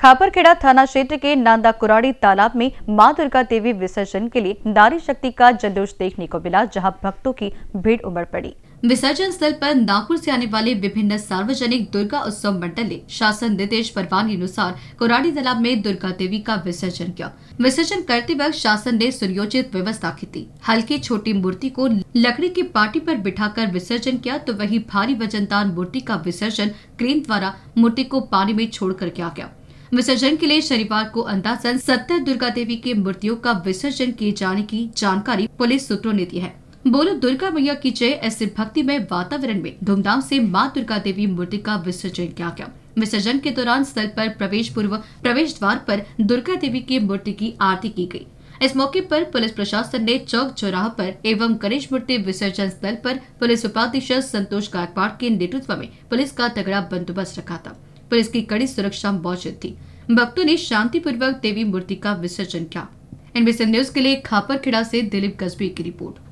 खापरखेड़ा थाना क्षेत्र के नांदा कुराड़ी तालाब में मां दुर्गा देवी विसर्जन के लिए नारी शक्ति का जलूस देखने को मिला जहां भक्तों की भीड़ उमड़ पड़ी विसर्जन स्थल पर नागपुर से आने वाले विभिन्न सार्वजनिक दुर्गा उत्सव मंडल ने शासन निर्देश परवानी अनुसार कुराड़ी तालाब में दुर्गा देवी का विसर्जन किया विसर्जन करते वक्त शासन ने सुनियोजित व्यवस्था की थी हल्की छोटी मूर्ति को लकड़ी की पार्टी पर बिठाकर विसर्जन किया तो वही भारी वजनदार मूर्ति का विसर्जन क्रेन द्वारा मूर्ति को पानी में छोड़कर किया गया विसर्जन के लिए शनिवार को अंदाजन सत्तर दुर्गा देवी के मूर्तियों का विसर्जन किए जाने की जानकारी पुलिस सूत्रों ने दी है बोलो दुर्गा मैया की जय ऐसे भक्तिमय वातावरण में धूमधाम से मां दुर्गा देवी मूर्ति का विसर्जन किया गया विसर्जन के दौरान स्थल पर प्रवेश पूर्व प्रवेश द्वार पर दुर्गा देवी की मूर्ति की आरती की गई इस मौके पर पुलिस प्रशासन ने चौक चौराह पर एवं गणेश मूर्ति विसर्जन स्थल पर पुलिस उपाधीक्षक संतोष गायकवाड़ के नेतृत्व में पुलिस का तगड़ा बंदोबस्त रखा था पर इसकी कड़ी सुरक्षा मौजूद थी भक्तों ने शांतिपूर्वक देवी मूर्ति का विसर्जन किया एनबीसी न्यूज के लिए खापर खेड़ा से दिलीप गजबी की रिपोर्ट